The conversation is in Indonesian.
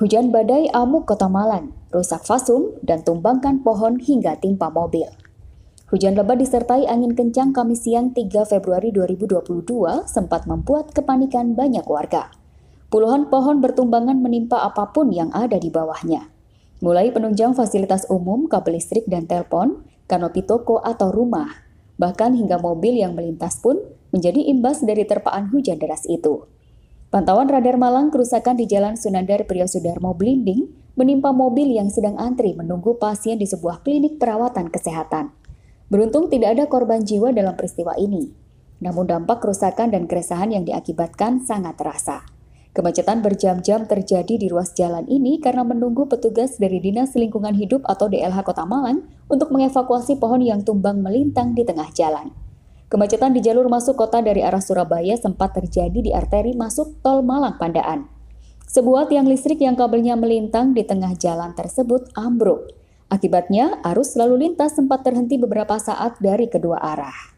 Hujan badai amuk kota Malang, rusak fasum dan tumbangkan pohon hingga timpa mobil. Hujan lebat disertai angin kencang Kamis siang 3 Februari 2022 sempat membuat kepanikan banyak warga. Puluhan pohon bertumbangan menimpa apapun yang ada di bawahnya. Mulai penunjang fasilitas umum, kabel listrik dan telepon, kanopi toko atau rumah, bahkan hingga mobil yang melintas pun menjadi imbas dari terpaan hujan deras itu. Pantauan radar Malang kerusakan di Jalan Sunandar Priyo Sudarmo Blinding menimpa mobil yang sedang antri menunggu pasien di sebuah klinik perawatan kesehatan. Beruntung tidak ada korban jiwa dalam peristiwa ini. Namun dampak kerusakan dan keresahan yang diakibatkan sangat terasa. Kemacetan berjam-jam terjadi di ruas jalan ini karena menunggu petugas dari Dinas Lingkungan Hidup atau DLH Kota Malang untuk mengevakuasi pohon yang tumbang melintang di tengah jalan. Kemacetan di jalur masuk kota dari arah Surabaya sempat terjadi di arteri masuk Tol Malang Pandaan. Sebuah tiang listrik yang kabelnya melintang di tengah jalan tersebut ambruk. Akibatnya, arus lalu lintas sempat terhenti beberapa saat dari kedua arah.